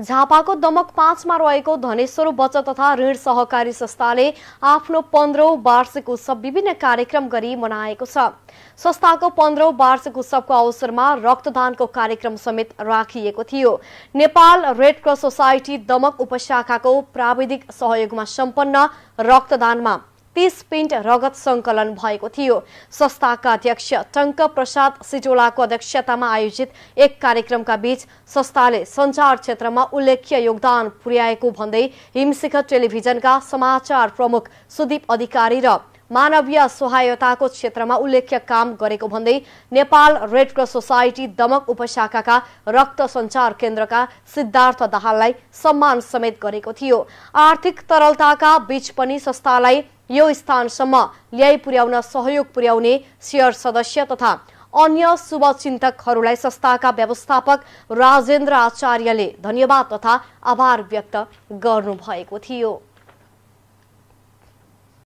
झापाको दमक पाँचमा रहेको धनेश्वर बचत तथा ऋण सहकारी संस्थाले आफ्नो पन्ध्रौँ वार्षिक उत्सव विभिन्न कार्यक्रम गरी मनाएको छ संस्थाको पन्ध्रौँ वार्षिक उत्सवको अवसरमा रक्तदानको कार्यक्रम समेत राखिएको थियो Nepal red cross society Damak उपशाखाको प्राविधिक सहयोगमा सम्पन्न रक्तदानमा तीस पेन्ट रगत सङ्कलन भएको थियो संस्थाका अध्यक्ष टङ्क प्रसाद सिटोलाको अध्यक्षतामा आयोजित एक कार्यक्रमका बीच संस्थाले सञ्चार क्षेत्रमा उल्लेख्य योगदान पुर्याएको भन्दै हिमशिखर टेलिभिजनका समाचार प्रमुख सुदीप अधिकारी र मानवीय सहायताको क्षेत्रमा उल्लेख्य काम गरेको भन्दै Nepal red cross society Damak उपशाखाका रक्त सञ्चार केन्द्रका सिद्धार्थ दाहाललाई सम्मान समेत गरेको थियो आर्थिक तरलताका बीच पनि संस्थालाई यो स्थानसम्म ल्याइ पुर्याउन सहयोग पुर्याउने सेयर सदस्य तथा अन्य शुभचिन्तकहरूलाई संस्थाका व्यवस्थापक राजेन्द्र आचार्यले धन्यवाद तथा आभार व्यक्त गर्नुभएको थियो